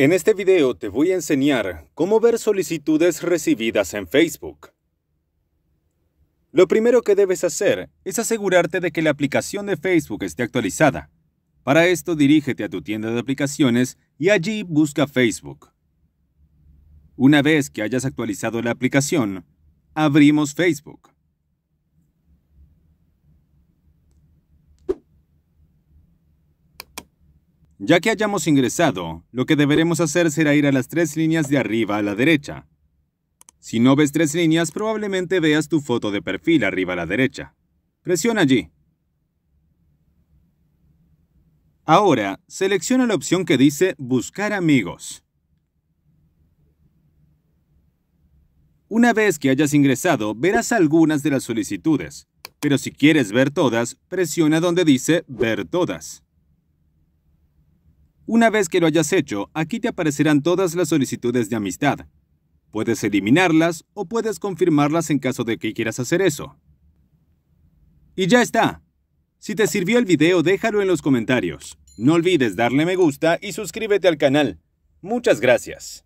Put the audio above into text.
En este video te voy a enseñar cómo ver solicitudes recibidas en Facebook. Lo primero que debes hacer es asegurarte de que la aplicación de Facebook esté actualizada. Para esto dirígete a tu tienda de aplicaciones y allí busca Facebook. Una vez que hayas actualizado la aplicación, abrimos Facebook. Ya que hayamos ingresado, lo que deberemos hacer será ir a las tres líneas de arriba a la derecha. Si no ves tres líneas, probablemente veas tu foto de perfil arriba a la derecha. Presiona allí. Ahora, selecciona la opción que dice Buscar amigos. Una vez que hayas ingresado, verás algunas de las solicitudes, pero si quieres ver todas, presiona donde dice Ver todas. Una vez que lo hayas hecho, aquí te aparecerán todas las solicitudes de amistad. Puedes eliminarlas o puedes confirmarlas en caso de que quieras hacer eso. Y ya está. Si te sirvió el video, déjalo en los comentarios. No olvides darle me gusta y suscríbete al canal. Muchas gracias.